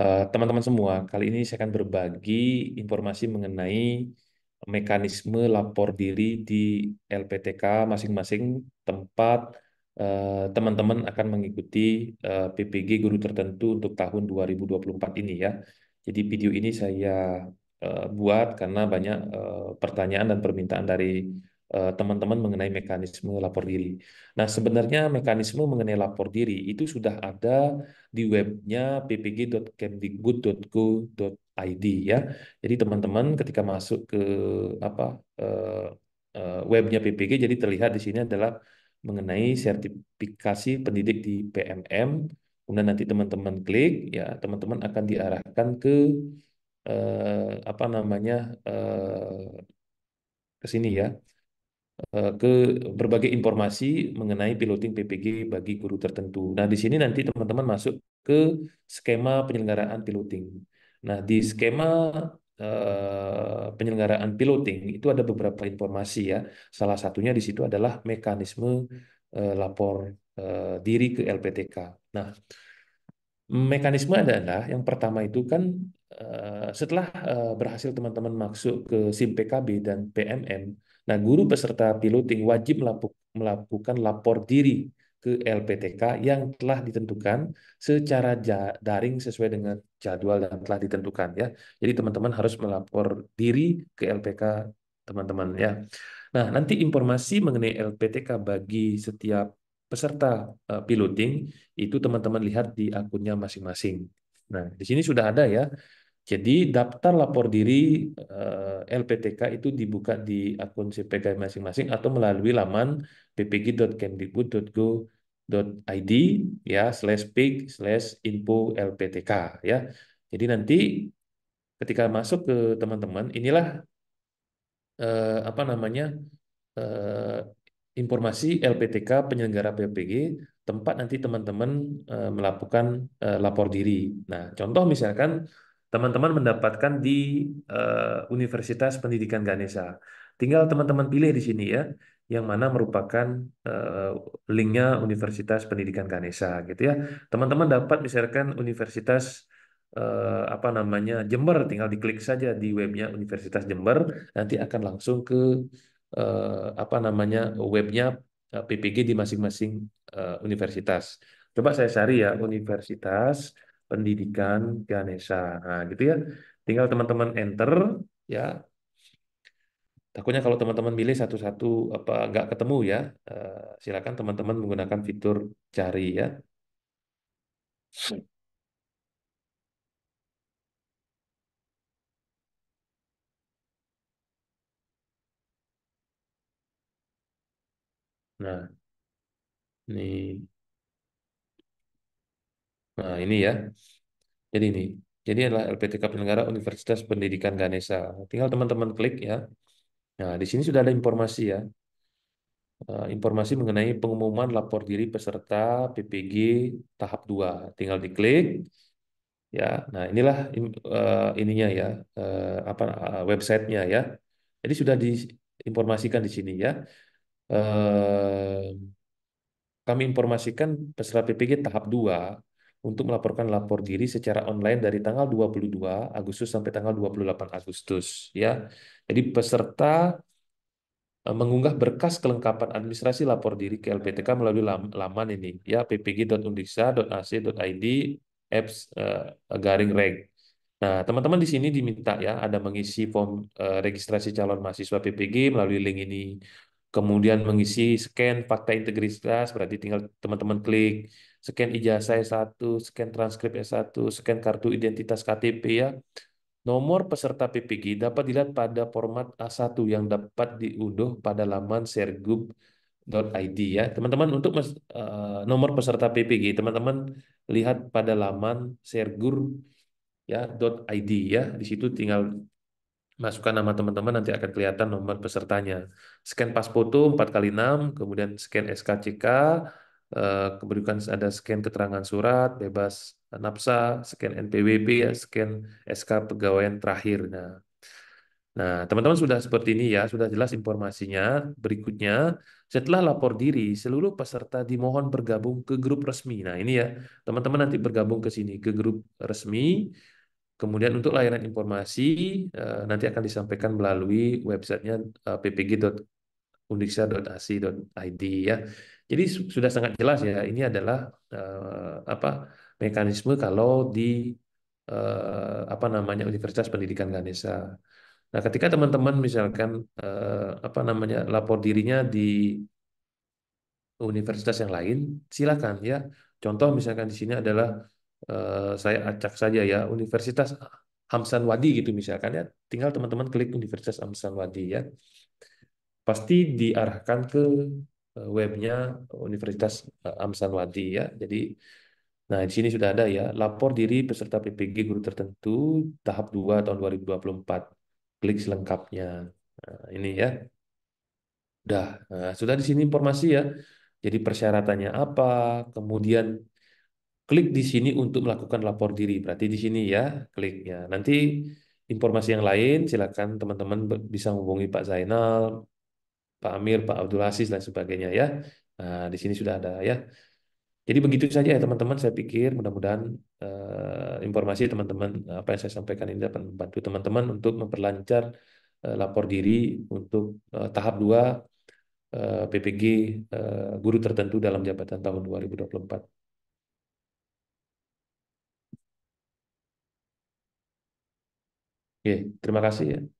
Eh, teman-teman uh, semua, kali ini saya akan berbagi informasi mengenai mekanisme lapor diri di LPTK masing-masing tempat eh, teman-teman uh, akan mengikuti uh, eh, PPG guru tertentu untuk tahun 2024 ini ya. Jadi video ini saya buat karena banyak pertanyaan dan permintaan dari Eh, teman-teman mengenai mekanisme lapor diri. Nah, sebenarnya mekanisme mengenai lapor diri itu sudah ada di webnya ppg.kemdikbud.go.id ya. Jadi teman-teman ketika masuk ke apa eh, eh, webnya PPG, jadi terlihat di sini adalah mengenai sertifikasi pendidik di PMM. Kemudian nanti teman-teman klik, ya teman-teman akan diarahkan ke apa namanya kesini ke sini ya Eh, ke berbagai informasi mengenai piloting PPG bagi guru tertentu. Nah, di sini nanti teman-teman masuk ke skema penyelenggaraan piloting. Nah, di skema eh, penyelenggaraan piloting itu ada beberapa informasi ya. Salah satunya di situ adalah mekanisme eh, lapor diri ke LPTK. Nah, mekanisme adalah yang pertama itu kan setelah berhasil teman-teman masuk ke SIM PKB dan PMM Nah, guru peserta piloting wajib melakukan lapor diri ke LPTK yang telah ditentukan secara daring sesuai dengan jadwal yang telah ditentukan ya. Jadi teman-teman harus melapor diri ke LPK teman-teman ya. Nah, nanti informasi mengenai LPTK bagi setiap peserta eh, piloting itu teman-teman lihat di akunnya masing-masing. Nah, di sini sudah ada ya jadi daftar lapor diri eh, LPTK itu dibuka di akun CPK masing-masing atau melalui laman ppg.kemdikbud.go.id ya slash pig slash info LPTK ya. Jadi nanti ketika masuk ke teman-teman inilah eh, apa namanya eh, informasi LPTK penyelenggara PPG tempat nanti teman-teman eh, melakukan eh, lapor diri. Nah contoh misalkan teman-teman mendapatkan di uh, Universitas Pendidikan Ganesha. Tinggal teman-teman pilih di sini ya, yang mana merupakan uh, linknya Universitas Pendidikan Ganesha gitu ya. Teman-teman dapat misalkan Universitas uh, apa namanya Jember tinggal diklik saja di webnya Universitas Jember nanti akan langsung ke uh, apa namanya webnya PPG di masing-masing uh, universitas coba saya cari ya universitas pendidikan Ganesha. Nah, gitu ya. Tinggal teman-teman enter ya. Takutnya kalau teman-teman milih satu-satu apa nggak ketemu ya, eh, silakan teman-teman menggunakan fitur cari ya. Nah, ini Nah, ini ya. Jadi ini. Jadi adalah LPTK Penyelenggara Universitas Pendidikan Ganesha. Tinggal teman-teman klik ya. Nah, di sini sudah ada informasi ya. Eh, informasi mengenai pengumuman lapor diri peserta PPG tahap 2. Tinggal diklik ya. Nah, inilah eh, ininya ya, uh, apa websitenya ya. Jadi sudah diinformasikan di sini ya. kami informasikan peserta PPG tahap 2 untuk melaporkan lapor diri secara online dari tanggal 22 Agustus sampai tanggal 28 Agustus ya. Jadi peserta eh, mengunggah berkas kelengkapan administrasi lapor diri ke LPTK melalui laman ini ya ppg.undiksa.ac.id apps uh, garing reg. Nah, teman-teman di sini diminta ya ada mengisi form uh, registrasi calon mahasiswa PPG melalui link ini kemudian mengisi scan fakta integritas, berarti tinggal teman-teman klik scan ijazah S1, scan transkrip S1, scan kartu identitas KTP ya. Nomor peserta PPG dapat dilihat pada format A1 yang dapat diunduh pada laman sergub.id ya. Teman-teman untuk mas, uh, eh, nomor peserta PPG, teman-teman lihat pada laman sergur ya .id ya. Di situ tinggal masukkan nama teman-teman nanti akan kelihatan nomor pesertanya. Scan pas foto 4 kali 6, kemudian scan SKCK, eh, kemudian ada scan keterangan surat, bebas napsa, scan NPWP, ya, scan SK pegawaian terakhir. Nah, Nah, teman-teman sudah seperti ini ya, sudah jelas informasinya. Berikutnya, setelah lapor diri, seluruh peserta dimohon bergabung ke grup resmi. Nah, ini ya, teman-teman nanti bergabung ke sini, ke grup resmi. Kemudian untuk layanan informasi eh, nanti akan disampaikan melalui websitenya eh, ppg.undiksa.ac.id ya. Jadi sudah sangat jelas ya ini adalah eh, apa mekanisme kalau di apa namanya Universitas Pendidikan Ganesha. Nah, ketika teman-teman misalkan apa namanya lapor dirinya di universitas yang lain, silakan ya. Contoh misalkan di sini adalah Eh, saya acak saja ya Universitas Hamsan Wadi gitu misalkan ya tinggal teman-teman klik Universitas Hamsan Wadi ya pasti diarahkan ke eh, webnya Universitas Hamsan eh, Wadi ya jadi Nah, di sini sudah ada ya, lapor diri peserta PPG guru tertentu tahap 2 tahun 2024. Klik selengkapnya. Nah, ini ya. Udah, nah, sudah di sini informasi ya. Jadi persyaratannya apa, kemudian klik di sini untuk melakukan lapor diri. Berarti di sini ya kliknya. Nanti informasi yang lain silakan teman-teman bisa hubungi Pak Zainal, Pak Amir, Pak Abdul Aziz dan sebagainya ya. Nah, di sini sudah ada ya. Jadi begitu saja ya teman-teman. Saya pikir mudah-mudahan eh, informasi teman-teman eh, apa yang saya sampaikan ini dapat membantu teman-teman untuk memperlancar eh, lapor diri untuk eh, tahap 2 eh, PPG eh, guru tertentu dalam jabatan tahun 2024. Oke, terima kasih ya.